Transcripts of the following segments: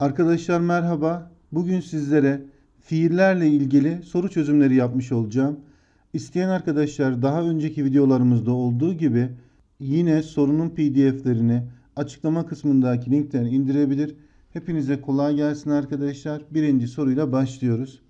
Arkadaşlar merhaba. Bugün sizlere fiillerle ilgili soru çözümleri yapmış olacağım. İsteyen arkadaşlar daha önceki videolarımızda olduğu gibi yine sorunun pdf'lerini açıklama kısmındaki linkten indirebilir. Hepinize kolay gelsin arkadaşlar. Birinci soruyla başlıyoruz.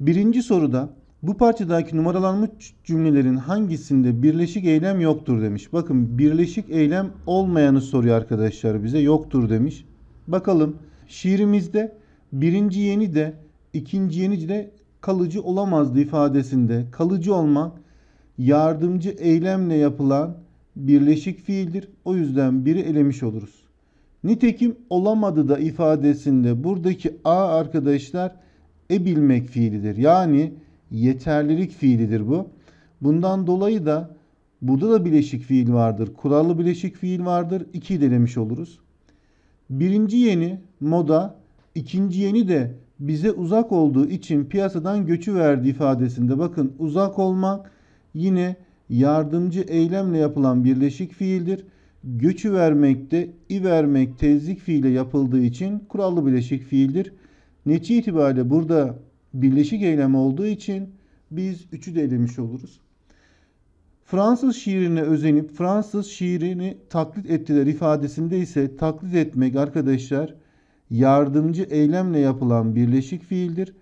Birinci soruda bu parçadaki numaralanmış cümlelerin hangisinde birleşik eylem yoktur demiş. Bakın birleşik eylem olmayanı soruyor arkadaşlar bize yoktur demiş. Bakalım. Şiirimizde birinci yeni de ikinci yeni de kalıcı olamazdı ifadesinde kalıcı olmak yardımcı eylemle yapılan birleşik fiildir. O yüzden biri elemiş oluruz. Nitekim olamadı da ifadesinde buradaki a arkadaşlar e bilmek fiilidir. Yani yeterlilik fiilidir bu. Bundan dolayı da burada da bileşik fiil vardır. Kurallı bileşik fiil vardır. İki ile elemiş oluruz. Birinci yeni moda, ikinci yeni de bize uzak olduğu için piyasadan göçü verdi ifadesinde. Bakın uzak olmak yine yardımcı eylemle yapılan birleşik fiildir. Göçü vermekte i vermek tezlik fiile yapıldığı için kurallı birleşik fiildir. Netice itibariyle burada birleşik eylem olduğu için biz üçü de elemiş oluruz. Fransız şiirine özenip Fransız şiirini taklit ettiler ifadesinde ise taklit etmek arkadaşlar yardımcı eylemle yapılan birleşik fiildir.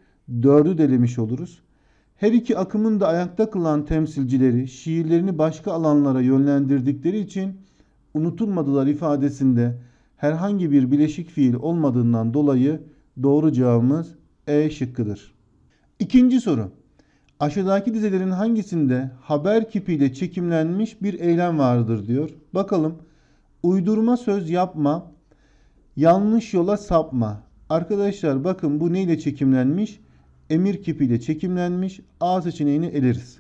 Dördü delemiş oluruz. Her iki akımın da ayakta kılan temsilcileri şiirlerini başka alanlara yönlendirdikleri için unutulmadılar ifadesinde herhangi bir bileşik fiil olmadığından dolayı doğru cevabımız E şıkkıdır. İkinci soru. Aşağıdaki dizelerin hangisinde haber kipiyle çekimlenmiş bir eylem vardır diyor. Bakalım uydurma söz yapma, Yanlış yola sapma. Arkadaşlar bakın bu neyle çekimlenmiş? Emir kipiyle çekimlenmiş. A seçeneğini eleriz.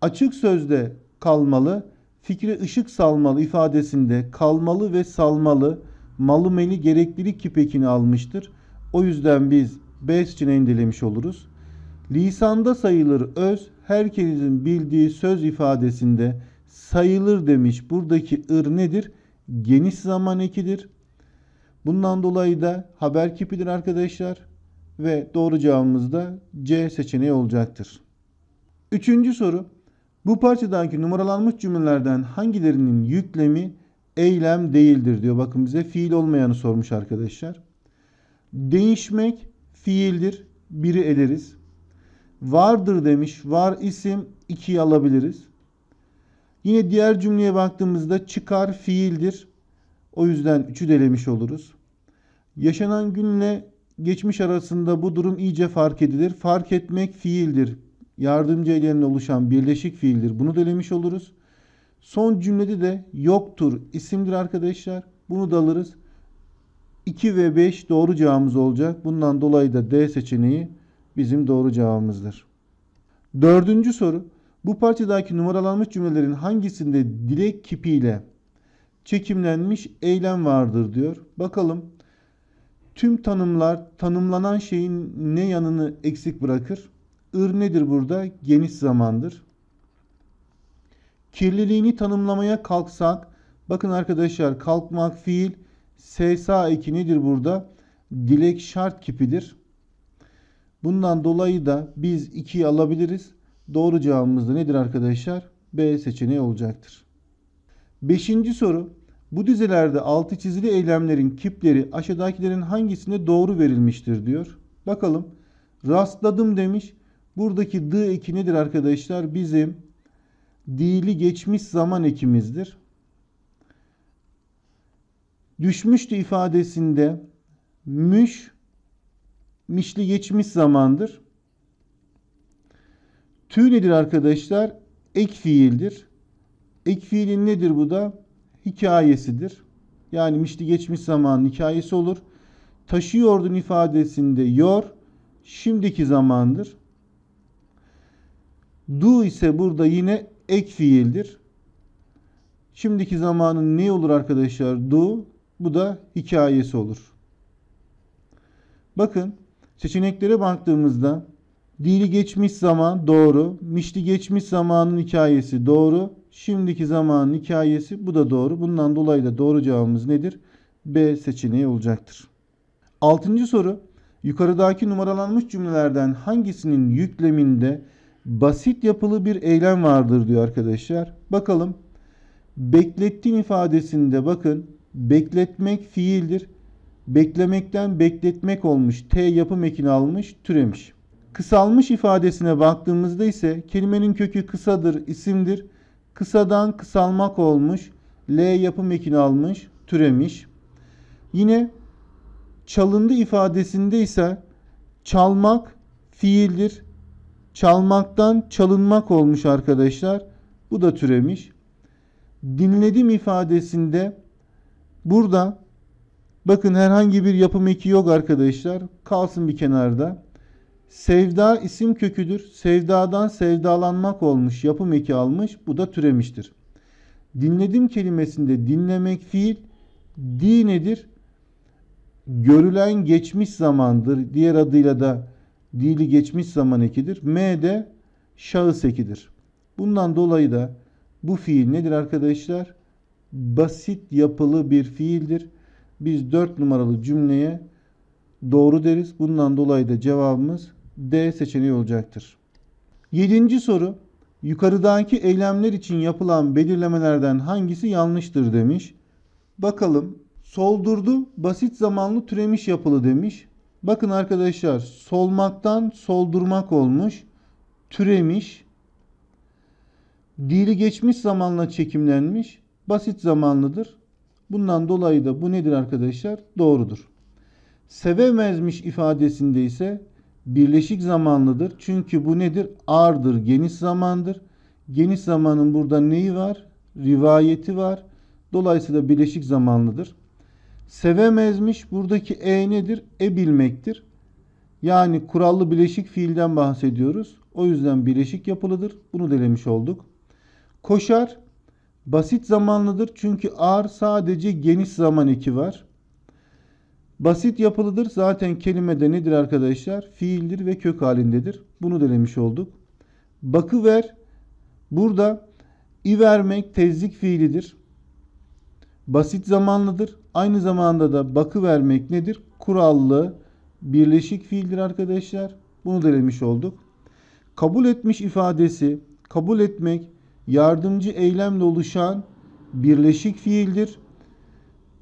Açık sözde kalmalı, fikre ışık salmalı ifadesinde kalmalı ve salmalı malı meli gereklilik kipekini almıştır. O yüzden biz B seçeneğini delemiş oluruz. Lisanda sayılır öz, herkesin bildiği söz ifadesinde sayılır demiş. Buradaki ır nedir? Geniş zaman ekidir. Bundan dolayı da haber kipidir arkadaşlar ve doğru cevabımız da C seçeneği olacaktır. Üçüncü soru. Bu parçadaki numaralanmış cümlelerden hangilerinin yüklemi eylem değildir diyor. Bakın bize fiil olmayanı sormuş arkadaşlar. Değişmek fiildir. Biri eleriz. Vardır demiş. Var isim ikiyi alabiliriz. Yine diğer cümleye baktığımızda çıkar fiildir. O yüzden 3'ü delemiş oluruz. Yaşanan günle geçmiş arasında bu durum iyice fark edilir. Fark etmek fiildir. Yardımcı eylemle oluşan birleşik fiildir. Bunu delemiş oluruz. Son cümlede de yoktur isimdir arkadaşlar. Bunu da alırız. 2 ve 5 doğru cevabımız olacak. Bundan dolayı da D seçeneği bizim doğru cevabımızdır. Dördüncü soru. Bu parçadaki numaralanmış cümlelerin hangisinde dilek kipiyle çekimlenmiş eylem vardır diyor. Bakalım Tüm tanımlar tanımlanan şeyin ne yanını eksik bırakır? Ir nedir burada? Geniş zamandır. Kirliliğini tanımlamaya kalksak, bakın arkadaşlar kalkmak fiil, SSA eki nedir burada? Dilek şart kipidir. Bundan dolayı da biz 2'yi alabiliriz. Doğru cevabımız da nedir arkadaşlar? B seçeneği olacaktır. Beşinci soru bu dizelerde altı çizili eylemlerin kipleri aşağıdakilerin hangisine doğru verilmiştir diyor. Bakalım. Rastladım demiş. Buradaki d eki nedir arkadaşlar? Bizim dili geçmiş zaman ekimizdir. Düşmüştü ifadesinde müş mişli geçmiş zamandır. Tü nedir arkadaşlar? Ek fiildir. Ek fiilin nedir bu da? hikayesidir. Yani mişti geçmiş zamanın hikayesi olur. Taşıyordun ifadesinde yor şimdiki zamandır. Du ise burada yine ek fiildir. Şimdiki zamanın ne olur arkadaşlar? Du. Bu da hikayesi olur. Bakın seçeneklere baktığımızda Dili geçmiş zaman doğru. Mişli geçmiş zamanın hikayesi doğru. Şimdiki zamanın hikayesi bu da doğru. Bundan dolayı da doğru cevabımız nedir? B seçeneği olacaktır. Altıncı soru. Yukarıdaki numaralanmış cümlelerden hangisinin yükleminde basit yapılı bir eylem vardır diyor arkadaşlar. Bakalım. Beklettim ifadesinde bakın. Bekletmek fiildir. Beklemekten bekletmek olmuş. T yapım ekini almış, türemiş. Kısalmış ifadesine baktığımızda ise kelimenin kökü kısadır, isimdir. Kısadan kısalmak olmuş. L yapım ekini almış, türemiş. Yine çalındı ifadesinde ise çalmak fiildir. Çalmaktan çalınmak olmuş arkadaşlar. Bu da türemiş. Dinledim ifadesinde burada bakın herhangi bir yapım eki yok arkadaşlar. Kalsın bir kenarda. Sevda isim köküdür. Sevdadan sevdalanmak olmuş, yapım eki almış. Bu da türemiştir. Dinledim kelimesinde dinlemek fiil, di nedir? Görülen geçmiş zamandır. Diğer adıyla da dili geçmiş zaman ekidir. M de şahıs ekidir. Bundan dolayı da bu fiil nedir arkadaşlar? Basit yapılı bir fiildir. Biz dört numaralı cümleye doğru deriz. Bundan dolayı da cevabımız D seçeneği olacaktır. Yedinci soru yukarıdaki eylemler için yapılan belirlemelerden hangisi yanlıştır demiş. Bakalım soldurdu basit zamanlı türemiş yapılı demiş. Bakın arkadaşlar solmaktan soldurmak olmuş. Türemiş. Dili geçmiş zamanla çekimlenmiş. Basit zamanlıdır. Bundan dolayı da bu nedir arkadaşlar? Doğrudur. Sevemezmiş ifadesinde ise birleşik zamanlıdır. Çünkü bu nedir? Ardır, geniş zamandır. Geniş zamanın burada neyi var? Rivayeti var. Dolayısıyla birleşik zamanlıdır. Sevemezmiş buradaki e nedir? E bilmektir. Yani kurallı bileşik fiilden bahsediyoruz. O yüzden bileşik yapılıdır. Bunu delemiş olduk. Koşar basit zamanlıdır. Çünkü ar sadece geniş zaman eki var. Basit yapılıdır. Zaten kelime de nedir arkadaşlar? Fiildir ve kök halindedir. Bunu denemiş olduk. Bakıver. Burada i vermek tezlik fiilidir. Basit zamanlıdır. Aynı zamanda da bakı vermek nedir? Kurallı birleşik fiildir arkadaşlar. Bunu denemiş olduk. Kabul etmiş ifadesi kabul etmek yardımcı eylemle oluşan birleşik fiildir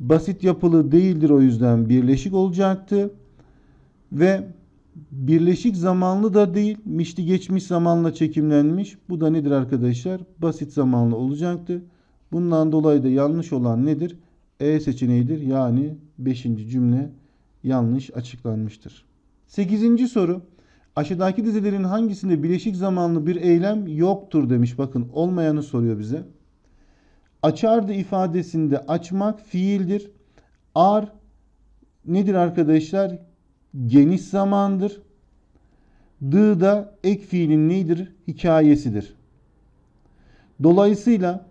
basit yapılı değildir o yüzden birleşik olacaktı. Ve birleşik zamanlı da değil, mişli geçmiş zamanla çekimlenmiş. Bu da nedir arkadaşlar? Basit zamanlı olacaktı. Bundan dolayı da yanlış olan nedir? E seçeneğidir. Yani 5. cümle yanlış açıklanmıştır. 8. soru. Aşağıdaki dizilerin hangisinde birleşik zamanlı bir eylem yoktur demiş. Bakın olmayanı soruyor bize. Açardı ifadesinde açmak fiildir. Ar nedir arkadaşlar? Geniş zamandır. Dı da ek fiilin nedir? Hikayesidir. Dolayısıyla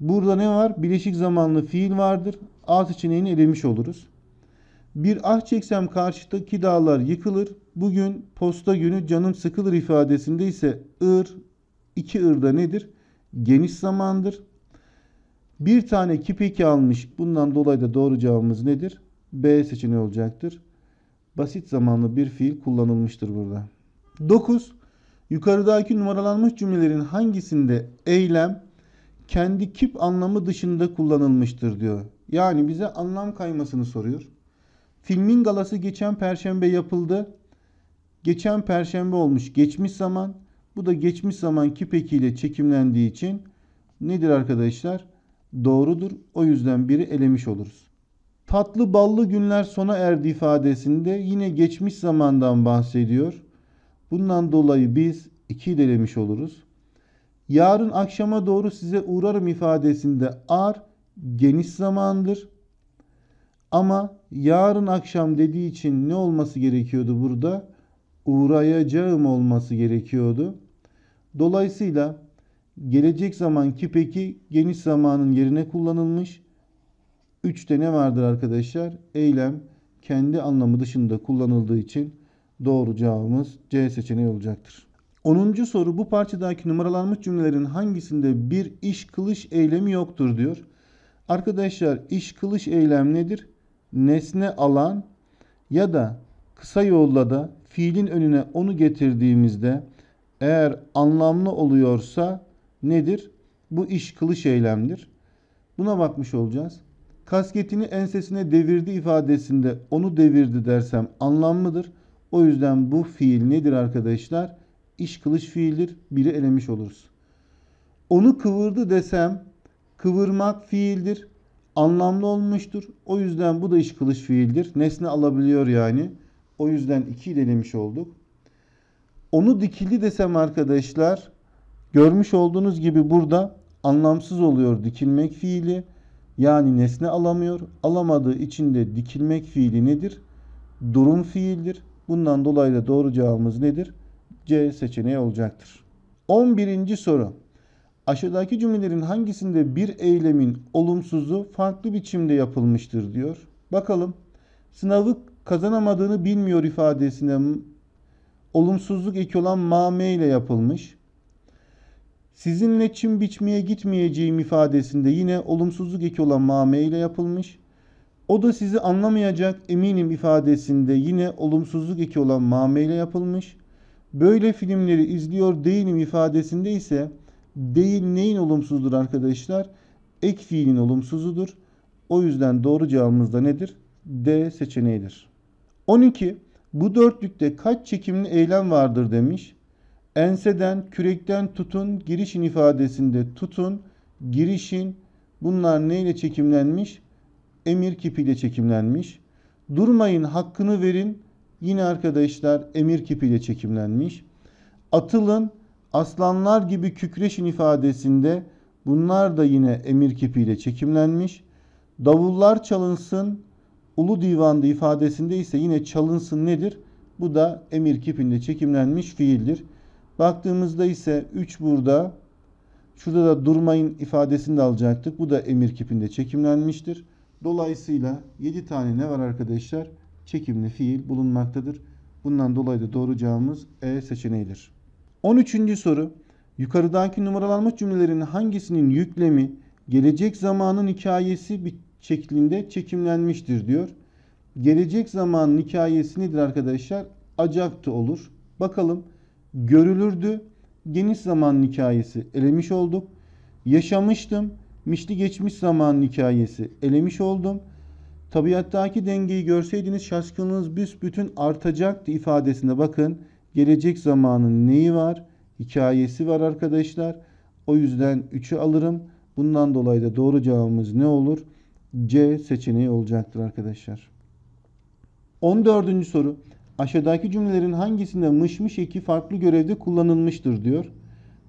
burada ne var? Bileşik zamanlı fiil vardır. A seçeneğini elemiş oluruz. Bir ah çeksem karşıdaki dağlar yıkılır. Bugün posta günü canım sıkılır ifadesinde ise ır, iki ırda nedir? Geniş zamandır. Bir tane kipiki almış. Bundan dolayı da doğru cevabımız nedir? B seçeneği olacaktır. Basit zamanlı bir fiil kullanılmıştır burada. 9. Yukarıdaki numaralanmış cümlelerin hangisinde eylem kendi kip anlamı dışında kullanılmıştır diyor. Yani bize anlam kaymasını soruyor. Filmin galası geçen perşembe yapıldı. Geçen perşembe olmuş geçmiş zaman. Bu da geçmiş zaman kip ekiyle çekimlendiği için nedir arkadaşlar? doğrudur. O yüzden biri elemiş oluruz. Tatlı ballı günler sona erdi ifadesinde yine geçmiş zamandan bahsediyor. Bundan dolayı biz iki elemiş oluruz. Yarın akşama doğru size uğrarım ifadesinde ar geniş zamandır. Ama yarın akşam dediği için ne olması gerekiyordu burada? Uğrayacağım olması gerekiyordu. Dolayısıyla Gelecek zamanki peki geniş zamanın yerine kullanılmış. Üçte ne vardır arkadaşlar? Eylem kendi anlamı dışında kullanıldığı için doğru cevabımız C seçeneği olacaktır. 10. soru bu parçadaki numaralanmış cümlelerin hangisinde bir iş kılış eylemi yoktur diyor. Arkadaşlar iş kılış eylem nedir? Nesne alan ya da kısa yolla da fiilin önüne onu getirdiğimizde eğer anlamlı oluyorsa nedir? Bu iş kılıç eylemdir. Buna bakmış olacağız. Kasketini ensesine devirdi ifadesinde onu devirdi dersem anlamlıdır. O yüzden bu fiil nedir arkadaşlar? İş kılıç fiildir. Biri elemiş oluruz. Onu kıvırdı desem kıvırmak fiildir. Anlamlı olmuştur. O yüzden bu da iş kılıç fiildir. Nesne alabiliyor yani. O yüzden iki ile elemiş olduk. Onu dikildi desem arkadaşlar Görmüş olduğunuz gibi burada anlamsız oluyor dikilmek fiili. Yani nesne alamıyor. Alamadığı için de dikilmek fiili nedir? Durum fiildir. Bundan dolayı da doğru cevabımız nedir? C seçeneği olacaktır. 11. soru. Aşağıdaki cümlelerin hangisinde bir eylemin olumsuzu farklı biçimde yapılmıştır diyor. Bakalım. Sınavı kazanamadığını bilmiyor ifadesine olumsuzluk eki olan mame ile yapılmış. Sizinle çim biçmeye gitmeyeceğim ifadesinde yine olumsuzluk eki olan mame ile yapılmış. O da sizi anlamayacak eminim ifadesinde yine olumsuzluk eki olan mame ile yapılmış. Böyle filmleri izliyor değilim ifadesinde ise değil neyin olumsuzdur arkadaşlar? Ek fiilin olumsuzudur. O yüzden doğru cevabımız da nedir? D seçeneğidir. 12. Bu dörtlükte kaç çekimli eylem vardır demiş. Enseden, kürekten tutun, girişin ifadesinde tutun, girişin bunlar neyle çekimlenmiş? Emir kipiyle çekimlenmiş. Durmayın hakkını verin yine arkadaşlar emir kipiyle çekimlenmiş. Atılın aslanlar gibi kükreşin ifadesinde bunlar da yine emir kipiyle çekimlenmiş. Davullar çalınsın ulu divanda ifadesinde ise yine çalınsın nedir? Bu da emir kipinde çekimlenmiş fiildir. Baktığımızda ise 3 burada. Şurada da durmayın ifadesini de alacaktık. Bu da emir kipinde çekimlenmiştir. Dolayısıyla 7 tane ne var arkadaşlar? Çekimli fiil bulunmaktadır. Bundan dolayı da doğru cevabımız E seçeneğidir. 13. soru. Yukarıdaki numaralanmış cümlelerin hangisinin yüklemi gelecek zamanın hikayesi bir şeklinde çekimlenmiştir diyor. Gelecek zamanın hikayesi nedir arkadaşlar? Acaktı olur. Bakalım görülürdü. Geniş zaman hikayesi elemiş olduk. Yaşamıştım. Mişli geçmiş zaman hikayesi elemiş oldum. Tabiattaki dengeyi görseydiniz şaşkınlığınız büsbütün artacaktı ifadesine bakın. Gelecek zamanın neyi var? Hikayesi var arkadaşlar. O yüzden 3'ü alırım. Bundan dolayı da doğru cevabımız ne olur? C seçeneği olacaktır arkadaşlar. 14. soru. Aşağıdaki cümlelerin hangisinde mışmış eki farklı görevde kullanılmıştır diyor.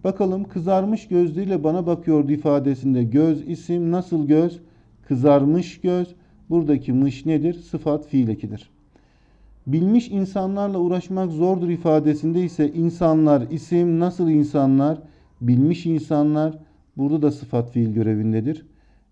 Bakalım kızarmış gözleriyle bana bakıyordu ifadesinde göz isim nasıl göz kızarmış göz buradaki mış nedir sıfat fiil ekidir. Bilmiş insanlarla uğraşmak zordur ifadesinde ise insanlar isim nasıl insanlar bilmiş insanlar burada da sıfat fiil görevindedir.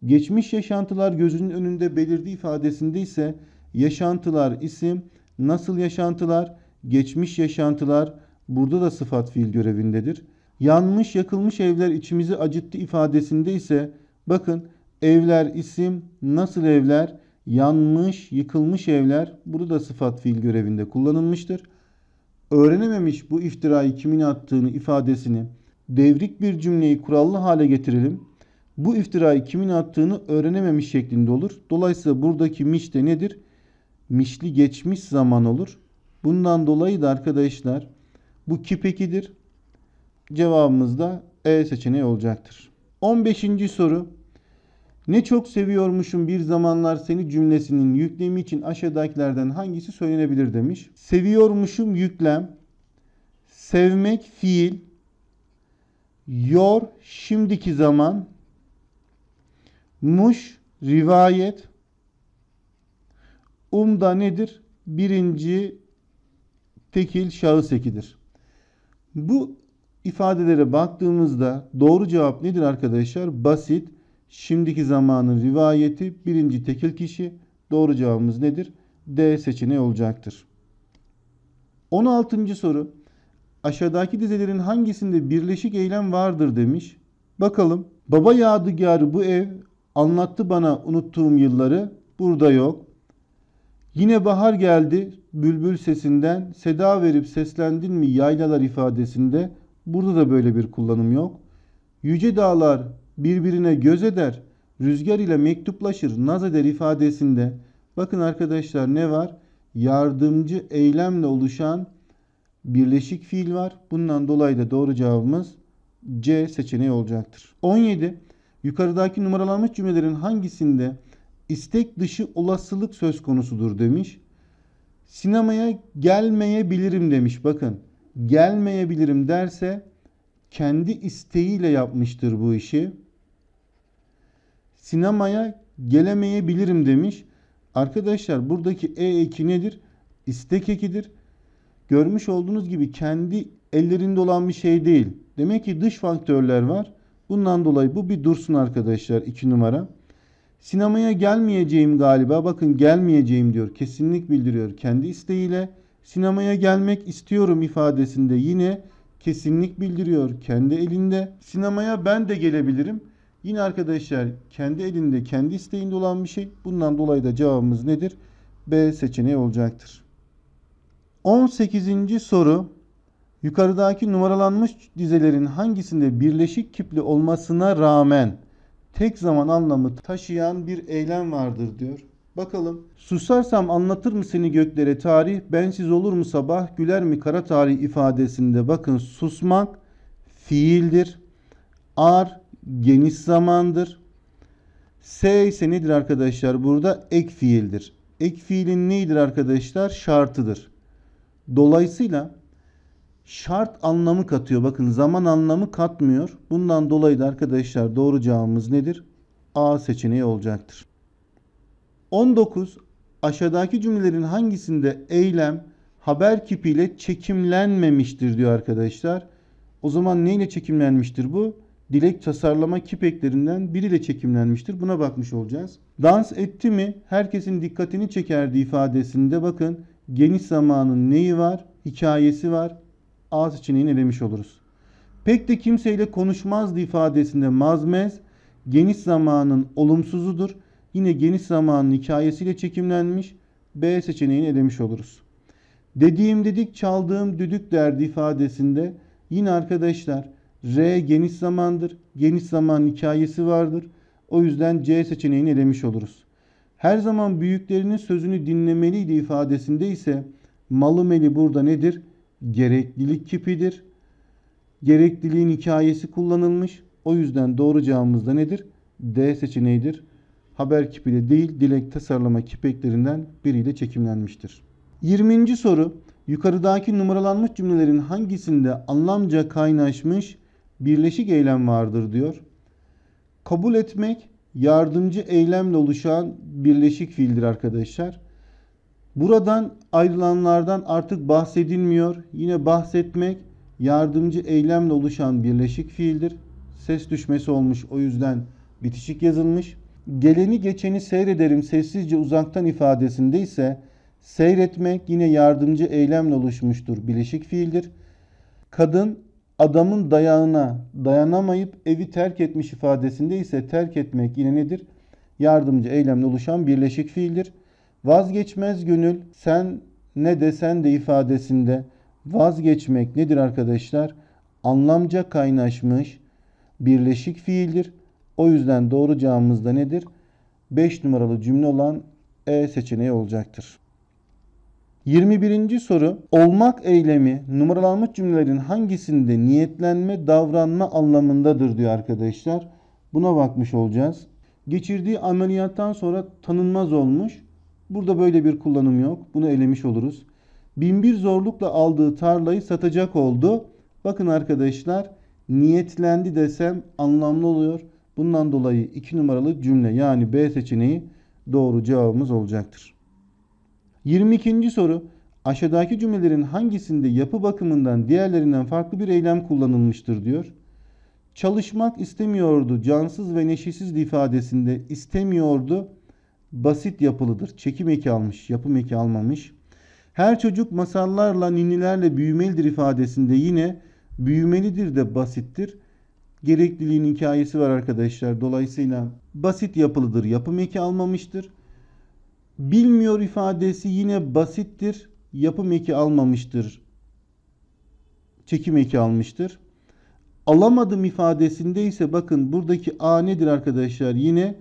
Geçmiş yaşantılar gözünün önünde belirdi ifadesinde ise yaşantılar isim Nasıl yaşantılar? Geçmiş yaşantılar burada da sıfat fiil görevindedir. Yanmış yakılmış evler içimizi acıttı ifadesinde ise bakın evler isim nasıl evler yanmış yıkılmış evler burada da sıfat fiil görevinde kullanılmıştır. Öğrenememiş bu iftirayı kimin attığını ifadesini devrik bir cümleyi kurallı hale getirelim. Bu iftirayı kimin attığını öğrenememiş şeklinde olur. Dolayısıyla buradaki miş de nedir? mişli geçmiş zaman olur. Bundan dolayı da arkadaşlar bu kipekidir. Cevabımız da E seçeneği olacaktır. 15. soru. Ne çok seviyormuşum bir zamanlar seni cümlesinin yüklemi için aşağıdakilerden hangisi söylenebilir demiş. Seviyormuşum yüklem. Sevmek fiil. Yor şimdiki zaman. Muş rivayet. Umda nedir? Birinci tekil şahıs ekidir. Bu ifadelere baktığımızda doğru cevap nedir arkadaşlar? Basit. Şimdiki zamanın rivayeti birinci tekil kişi. Doğru cevabımız nedir? D seçeneği olacaktır. 16. soru. Aşağıdaki dizelerin hangisinde birleşik eylem vardır demiş. Bakalım. Baba yadigarı bu ev anlattı bana unuttuğum yılları. Burada yok. Yine bahar geldi bülbül sesinden seda verip seslendin mi yaylalar ifadesinde burada da böyle bir kullanım yok. Yüce dağlar birbirine göz eder, rüzgar ile mektuplaşır, naz eder ifadesinde bakın arkadaşlar ne var? Yardımcı eylemle oluşan birleşik fiil var. Bundan dolayı da doğru cevabımız C seçeneği olacaktır. 17. Yukarıdaki numaralanmış cümlelerin hangisinde istek dışı olasılık söz konusudur demiş. Sinemaya gelmeyebilirim demiş. Bakın gelmeyebilirim derse kendi isteğiyle yapmıştır bu işi. Sinemaya gelemeyebilirim demiş. Arkadaşlar buradaki e eki nedir? İstek ekidir. Görmüş olduğunuz gibi kendi ellerinde olan bir şey değil. Demek ki dış faktörler var. Bundan dolayı bu bir dursun arkadaşlar 2 numara. Sinemaya gelmeyeceğim galiba. Bakın gelmeyeceğim diyor. Kesinlik bildiriyor kendi isteğiyle. Sinemaya gelmek istiyorum ifadesinde yine kesinlik bildiriyor kendi elinde. Sinemaya ben de gelebilirim. Yine arkadaşlar kendi elinde kendi isteğinde olan bir şey. Bundan dolayı da cevabımız nedir? B seçeneği olacaktır. 18. soru yukarıdaki numaralanmış dizelerin hangisinde birleşik Kipli olmasına rağmen tek zaman anlamı taşıyan bir eylem vardır diyor. Bakalım. Susarsam anlatır mı seni göklere tarih, bensiz olur mu sabah, güler mi kara tarih ifadesinde bakın susmak fiildir. Ar geniş zamandır. S ise nedir arkadaşlar? Burada ek fiildir. Ek fiilin neydir arkadaşlar? Şartıdır. Dolayısıyla şart anlamı katıyor. Bakın zaman anlamı katmıyor. Bundan dolayı da arkadaşlar doğru cevabımız nedir? A seçeneği olacaktır. 19. Aşağıdaki cümlelerin hangisinde eylem haber kipiyle çekimlenmemiştir diyor arkadaşlar. O zaman neyle çekimlenmiştir bu? Dilek tasarlama kipeklerinden biriyle çekimlenmiştir. Buna bakmış olacağız. Dans etti mi herkesin dikkatini çekerdi ifadesinde bakın geniş zamanın neyi var? Hikayesi var ağız içini elemiş oluruz. Pek de kimseyle konuşmazdı ifadesinde mazmez geniş zamanın olumsuzudur. Yine geniş zamanın hikayesiyle çekimlenmiş B seçeneğini elemiş oluruz. Dediğim dedik çaldığım düdük derdi ifadesinde yine arkadaşlar R geniş zamandır. Geniş zaman hikayesi vardır. O yüzden C seçeneğini elemiş oluruz. Her zaman büyüklerinin sözünü dinlemeliydi ifadesinde ise malı meli burada nedir? gereklilik kipidir. Gerekliliğin hikayesi kullanılmış. O yüzden doğru cevabımız da nedir? D seçeneğidir. Haber kipi de değil, dilek tasarlama kipeklerinden biriyle çekimlenmiştir. 20. soru. Yukarıdaki numaralanmış cümlelerin hangisinde anlamca kaynaşmış birleşik eylem vardır diyor. Kabul etmek yardımcı eylemle oluşan birleşik fiildir arkadaşlar. Buradan ayrılanlardan artık bahsedilmiyor. Yine bahsetmek yardımcı eylemle oluşan birleşik fiildir. Ses düşmesi olmuş o yüzden bitişik yazılmış. Geleni geçeni seyrederim sessizce uzaktan ifadesinde ise seyretmek yine yardımcı eylemle oluşmuştur. Birleşik fiildir. Kadın adamın dayağına dayanamayıp evi terk etmiş ifadesinde ise terk etmek yine nedir? Yardımcı eylemle oluşan birleşik fiildir. Vazgeçmez gönül sen ne desen de ifadesinde vazgeçmek nedir arkadaşlar? Anlamca kaynaşmış birleşik fiildir. O yüzden doğru cevabımız da nedir? 5 numaralı cümle olan E seçeneği olacaktır. 21. soru olmak eylemi numaralanmış cümlelerin hangisinde niyetlenme davranma anlamındadır diyor arkadaşlar. Buna bakmış olacağız. Geçirdiği ameliyattan sonra tanınmaz olmuş. Burada böyle bir kullanım yok. Bunu elemiş oluruz. Binbir zorlukla aldığı tarlayı satacak oldu. Bakın arkadaşlar niyetlendi desem anlamlı oluyor. Bundan dolayı 2 numaralı cümle yani B seçeneği doğru cevabımız olacaktır. 22. soru aşağıdaki cümlelerin hangisinde yapı bakımından diğerlerinden farklı bir eylem kullanılmıştır diyor. Çalışmak istemiyordu cansız ve neşesiz ifadesinde istemiyordu basit yapılıdır. Çekim eki almış, yapım eki almamış. Her çocuk masallarla, ninilerle büyümelidir ifadesinde yine büyümelidir de basittir. Gerekliliğin hikayesi var arkadaşlar. Dolayısıyla basit yapılıdır, yapım eki almamıştır. Bilmiyor ifadesi yine basittir, yapım eki almamıştır. Çekim eki almıştır. Alamadım ifadesinde ise bakın buradaki a nedir arkadaşlar? Yine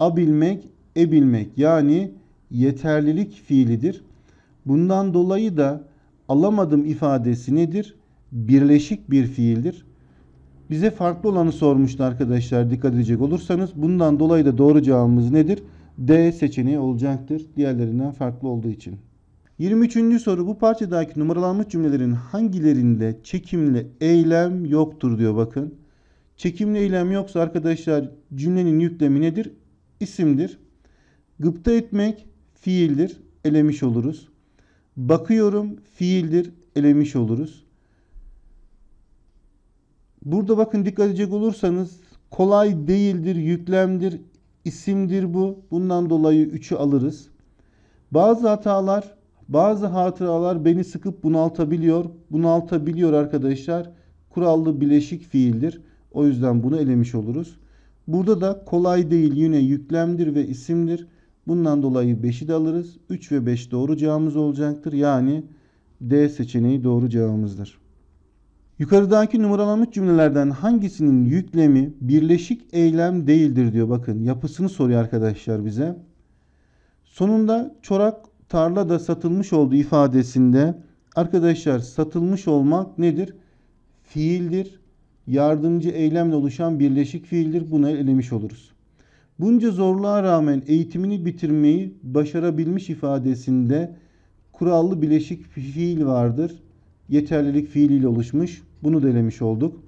a bilmek, ebilmek yani yeterlilik fiilidir. Bundan dolayı da alamadım ifadesi nedir? Birleşik bir fiildir. Bize farklı olanı sormuştu arkadaşlar dikkat edecek olursanız. Bundan dolayı da doğru cevabımız nedir? D seçeneği olacaktır. Diğerlerinden farklı olduğu için. 23. soru bu parçadaki numaralanmış cümlelerin hangilerinde çekimli eylem yoktur diyor bakın. Çekimli eylem yoksa arkadaşlar cümlenin yüklemi nedir? İsimdir. Gıpta etmek fiildir, elemiş oluruz. Bakıyorum fiildir, elemiş oluruz. Burada bakın dikkat edecek olursanız kolay değildir, yüklemdir, isimdir bu. Bundan dolayı üçü alırız. Bazı hatalar, bazı hatıralar beni sıkıp bunaltabiliyor. Bunaltabiliyor arkadaşlar. Kurallı bileşik fiildir. O yüzden bunu elemiş oluruz. Burada da kolay değil yine yüklemdir ve isimdir. Bundan dolayı 5'i de alırız. 3 ve 5 doğru cevabımız olacaktır. Yani D seçeneği doğru cevabımızdır. Yukarıdaki numaralanmış cümlelerden hangisinin yüklemi birleşik eylem değildir diyor. Bakın yapısını soruyor arkadaşlar bize. Sonunda çorak tarla da satılmış olduğu ifadesinde arkadaşlar satılmış olmak nedir? Fiildir. Yardımcı eylemle oluşan birleşik fiildir. Bunu elemiş oluruz. Bunca zorluğa rağmen eğitimini bitirmeyi başarabilmiş ifadesinde kurallı bileşik fiil vardır. Yeterlilik fiiliyle oluşmuş. Bunu da olduk.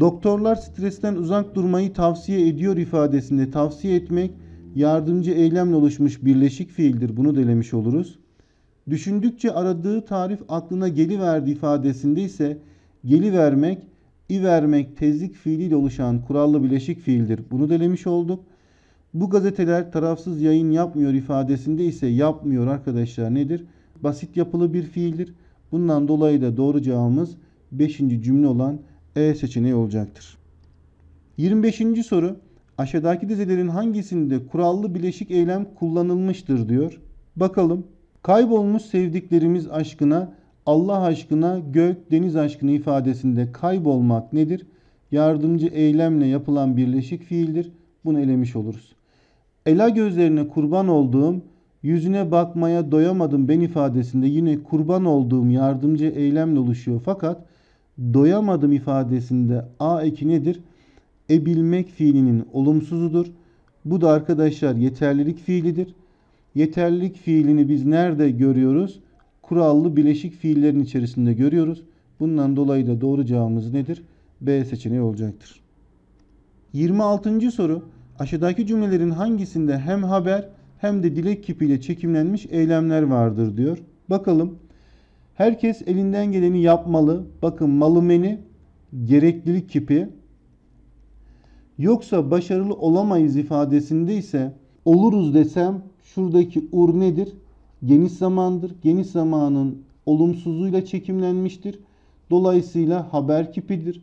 Doktorlar stresten uzak durmayı tavsiye ediyor ifadesinde tavsiye etmek yardımcı eylemle oluşmuş birleşik fiildir. Bunu da oluruz. Düşündükçe aradığı tarif aklına geliverdi ifadesinde ise gelivermek, ivermek tezlik fiiliyle oluşan kurallı bileşik fiildir. Bunu delemiş olduk. Bu gazeteler tarafsız yayın yapmıyor ifadesinde ise yapmıyor arkadaşlar nedir? Basit yapılı bir fiildir. Bundan dolayı da doğru cevabımız 5. cümle olan E seçeneği olacaktır. 25. soru aşağıdaki dizelerin hangisinde kurallı bileşik eylem kullanılmıştır diyor. Bakalım kaybolmuş sevdiklerimiz aşkına Allah aşkına gök deniz aşkına ifadesinde kaybolmak nedir? Yardımcı eylemle yapılan birleşik fiildir. Bunu elemiş oluruz. Ela gözlerine kurban olduğum, yüzüne bakmaya doyamadım ben ifadesinde yine kurban olduğum yardımcı eylemle oluşuyor. Fakat doyamadım ifadesinde a eki nedir? Ebilmek fiilinin olumsuzudur. Bu da arkadaşlar yeterlilik fiilidir. Yeterlilik fiilini biz nerede görüyoruz? Kurallı bileşik fiillerin içerisinde görüyoruz. Bundan dolayı da doğru cevabımız nedir? B seçeneği olacaktır. 26. soru Aşağıdaki cümlelerin hangisinde hem haber hem de dilek kipiyle çekimlenmiş eylemler vardır diyor. Bakalım. Herkes elinden geleni yapmalı. Bakın malı meni gereklilik kipi. Yoksa başarılı olamayız ifadesinde ise oluruz desem şuradaki ur nedir? Geniş zamandır. Geniş zamanın olumsuzluğuyla çekimlenmiştir. Dolayısıyla haber kipidir.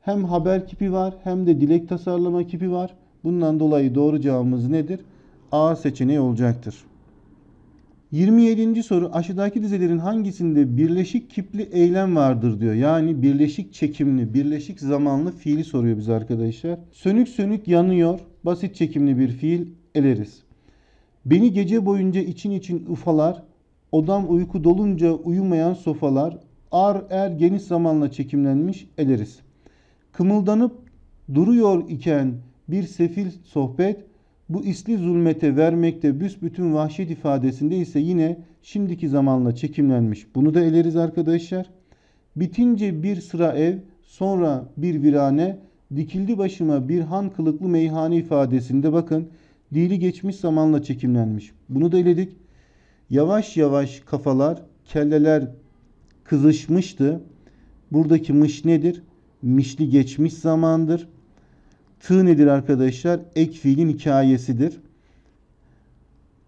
Hem haber kipi var hem de dilek tasarlama kipi var. Bundan dolayı doğru cevabımız nedir? A seçeneği olacaktır. 27. soru aşağıdaki dizelerin hangisinde birleşik kipli eylem vardır diyor. Yani birleşik çekimli, birleşik zamanlı fiili soruyor bize arkadaşlar. Sönük sönük yanıyor, basit çekimli bir fiil eleriz. Beni gece boyunca için için ufalar, odam uyku dolunca uyumayan sofalar, ar er geniş zamanla çekimlenmiş eleriz. Kımıldanıp duruyor iken bir sefil sohbet, bu isli zulmete vermekte büsbütün vahşet ifadesinde ise yine şimdiki zamanla çekimlenmiş. Bunu da eleriz arkadaşlar. Bitince bir sıra ev, sonra bir virane, dikildi başıma bir han kılıklı meyhane ifadesinde bakın dili geçmiş zamanla çekimlenmiş. Bunu da eledik. Yavaş yavaş kafalar, kelleler kızışmıştı. Buradaki mış nedir? Mişli geçmiş zamandır. Tığ nedir arkadaşlar? Ek fiilin hikayesidir.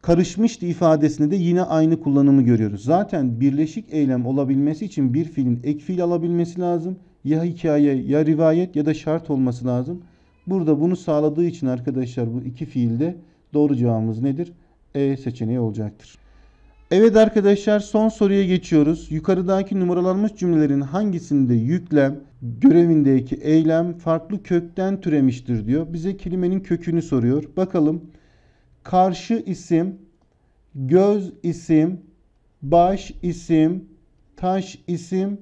Karışmıştı ifadesinde de yine aynı kullanımı görüyoruz. Zaten birleşik eylem olabilmesi için bir fiilin ek fiil alabilmesi lazım. Ya hikaye ya rivayet ya da şart olması lazım. Burada bunu sağladığı için arkadaşlar bu iki fiilde doğru cevabımız nedir? E seçeneği olacaktır. Evet arkadaşlar son soruya geçiyoruz. Yukarıdaki numaralanmış cümlelerin hangisinde yüklem görevindeki eylem farklı kökten türemiştir diyor. Bize kelimenin kökünü soruyor. Bakalım. Karşı isim, göz isim, baş isim, taş isim,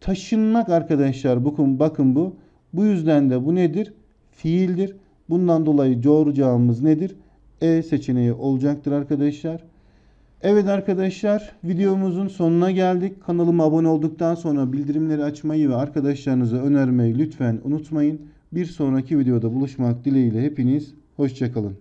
taşınmak arkadaşlar bakın bakın bu. Bu yüzden de bu nedir? Fiildir. Bundan dolayı doğru cevabımız nedir? E seçeneği olacaktır arkadaşlar. Evet arkadaşlar videomuzun sonuna geldik. Kanalıma abone olduktan sonra bildirimleri açmayı ve arkadaşlarınıza önermeyi lütfen unutmayın. Bir sonraki videoda buluşmak dileğiyle hepiniz hoşçakalın.